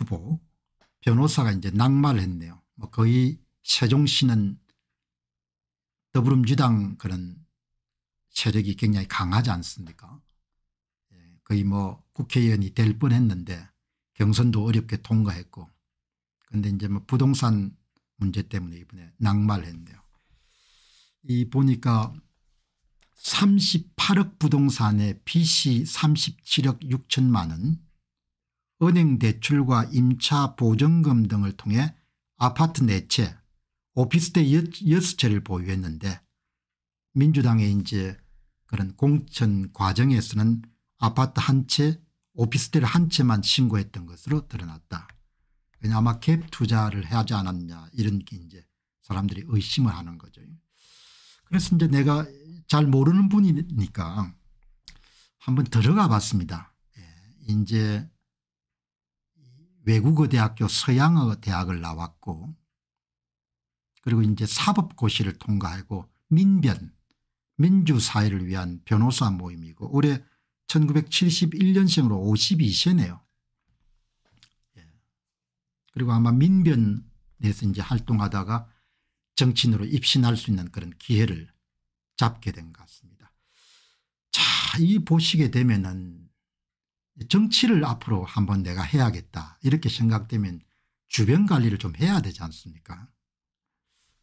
후보 변호사가 이제 낙마를 했네요. 뭐 거의 세종시는 더불어민주당 그런 세력이 굉장히 강하지 않습니까 예, 거의 뭐 국회의원이 될 뻔했는데 경선도 어렵게 통과했고 그런데 이제 뭐 부동산 문제 때문에 이번에 낙마 했네요. 이 보니까 38억 부동산에 빚이 37억 6천만 원 은행 대출과 임차 보증금 등을 통해 아파트 4채 오피스텔 6채를 보유했는데 민주당의 이제 그런 공천 과정에서는 아파트 한채 오피스텔 한 채만 신고했던 것으로 드러났다. 왜냐 그러니까 아마 갭 투자를 하지 않았냐 이런 게 이제 사람들이 의심을 하는 거죠. 그래서 이제 내가 잘 모르는 분이니까 한번 들어가 봤습니다. 예, 이제 외국어 대학교 서양어 대학을 나왔고 그리고 이제 사법고시를 통과하고 민변 민주사회를 위한 변호사 모임이고 올해 1971년생으로 52세네요. 예. 그리고 아마 민변에서 이제 활동하다가 정치인으로 입신할 수 있는 그런 기회를 잡게 된 것 같습니다. 자, 이 보시게 되면은 정치를 앞으로 한번 내가 해야겠다 이렇게 생각되면 주변 관리를 좀 해야 되지 않습니까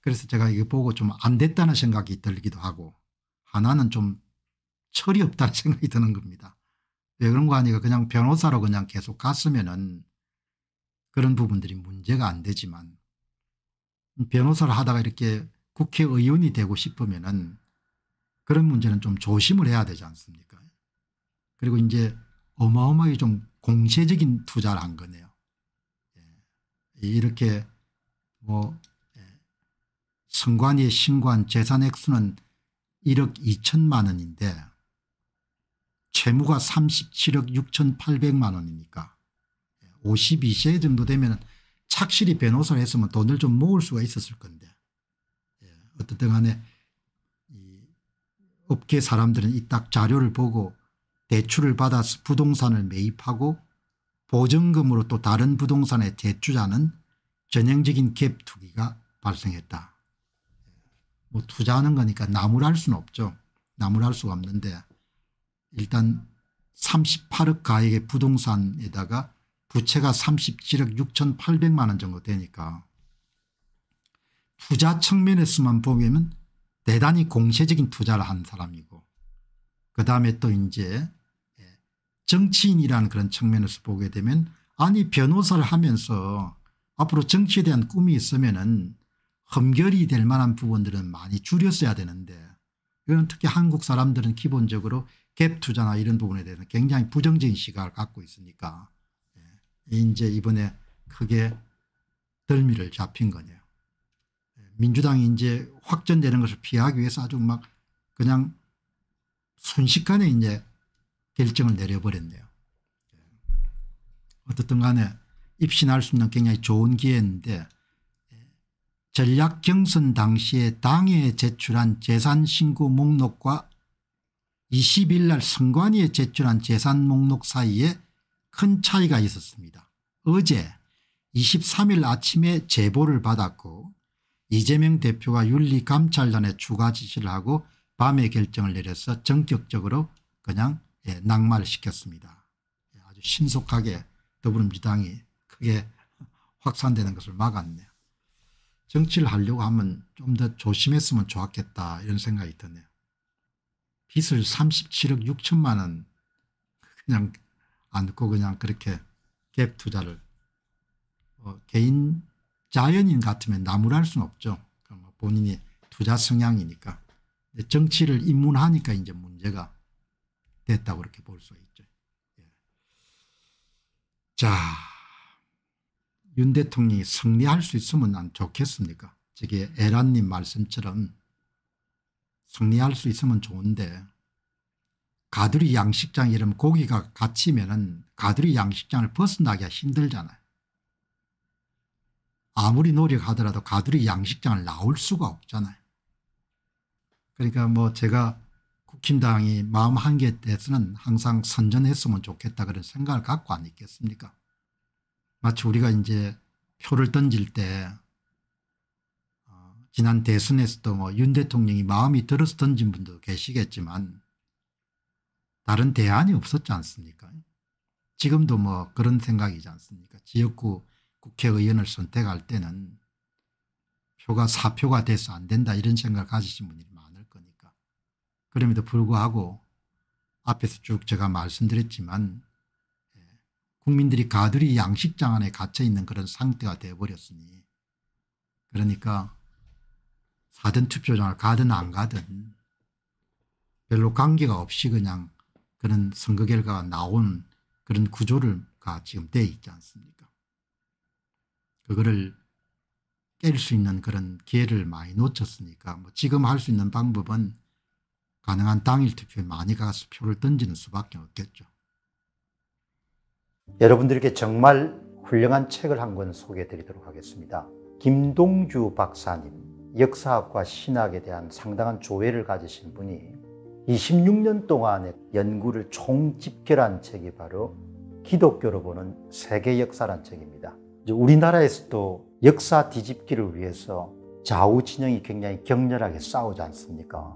그래서 제가 이거 보고 좀 안 됐다는 생각이 들기도 하고 하나는 좀 철이 없다는 생각이 드는 겁니다. 왜 그런 거 아니까 그냥 변호사로 그냥 계속 갔으면 은 그런 부분들이 문제가 안 되지만 변호사를 하다가 이렇게 국회의원이 되고 싶으면 은 그런 문제는 좀 조심을 해야 되지 않습니까 그리고 이제 어마어마하게 좀 공세적인 투자를 한 거네요. 예. 이렇게 뭐 예. 성관이의 신관 재산 액수는 1억 2천만 원인데 채무가 37억 6,800만 원이니까 52세 정도 되면 착실히 변호사를 했으면 돈을 좀 모을 수가 있었을 건데 예. 어쨌든 간에 업계 사람들은 이 딱 자료를 보고 대출을 받아서 부동산을 매입하고 보증금으로 또 다른 부동산에 대출자는 전형적인 갭 투기가 발생했다. 뭐 투자하는 거니까 나무랄 수는 없죠. 나무랄 수가 없는데 일단 38억 가액의 부동산에다가 부채가 37억 6,800만 원 정도 되니까 투자 측면에서만 보면 대단히 공세적인 투자를 한 사람이고 그다음에 또 이제 정치인이라는 그런 측면에서 보게 되면 아니 변호사를 하면서 앞으로 정치에 대한 꿈이 있으면 은 험결이 될 만한 부분들은 많이 줄였어야 되는데 이건 특히 한국 사람들은 기본적으로 갭 투자나 이런 부분에 대해서 굉장히 부정적인 시각을 갖고 있으니까 예, 이제 이번에 크게 덜미를 잡힌 거네요. 예, 민주당이 이제 확전되는 것을 피하기 위해서 아주 막 그냥 순식간에 이제 결정을 내려버렸네요. 어떻든 간에 입신할 수 있는 굉장히 좋은 기회인데 전략 경선 당시에 당에 제출한 재산 신고 목록과 20일 날 선관위에 제출한 재산 목록 사이에 큰 차이가 있었습니다. 어제 23일 아침에 제보를 받았고 이재명 대표가 윤리감찰단에 추가 지시를 하고 밤에 결정을 내려서 전격적으로 그냥 예, 낙마시켰습니다. 예, 아주 신속하게 더불어민주당이 크게 확산되는 것을 막았네요. 정치를 하려고 하면 좀 더 조심했으면 좋았겠다 이런 생각이 드네요. 빚을 37억 6천만 원 그냥 안고 그냥 그렇게 갭 투자를 어, 개인 자연인 같으면 나무랄 수는 없죠. 그러니까 뭐 본인이 투자 성향이니까 정치를 입문하니까 이제 문제가 됐다고 그렇게 볼 수 있죠. 예. 자, 윤 대통령이 승리할 수 있으면 안 좋겠습니까? 저게 에란님 말씀처럼 승리할 수 있으면 좋은데 가두리 양식장 이름 고기가 갇히면은 가두리 양식장을 벗어나기가 힘들잖아요. 아무리 노력하더라도 가두리 양식장을 나올 수가 없잖아요. 그러니까 뭐 제가 국힘당이 마음 한개 때서는 항상 선전했으면 좋겠다 그런 생각을 갖고 안 있겠습니까 마치 우리가 이제 표를 던질 때 어, 지난 대선에서도 뭐윤 대통령이 마음이 들어서 던진 분도 계시겠지만 다른 대안이 없었지 않습니까 지금도 뭐 그런 생각이지 않습니까 지역구 국회의원을 선택할 때는 표가 사표가 돼서 안 된다 이런 생각을 가지신 분이 그럼에도 불구하고 앞에서 쭉 제가 말씀드렸지만 예, 국민들이 가두리 양식장 안에 갇혀 있는 그런 상태가 되어버렸으니 그러니까 사전 투표장을 가든 안 가든 별로 관계가 없이 그냥 그런 선거 결과가 나온 그런 구조가 지금 돼 있지 않습니까 그거를 깰 수 있는 그런 기회를 많이 놓쳤으니까 뭐 지금 할 수 있는 방법은 가능한 당일 투표에 많이 가서 표를 던지는 수밖에 없겠죠. 여러분들께 정말 훌륭한 책을 한 권 소개해 드리도록 하겠습니다. 김동주 박사님, 역사학과 신학에 대한 상당한 조회를 가지신 분이 26년 동안의 연구를 총집결한 책이 바로 기독교로 보는 세계 역사란 책입니다. 우리나라에서도 역사 뒤집기를 위해서 좌우 진영이 굉장히 격렬하게 싸우지 않습니까?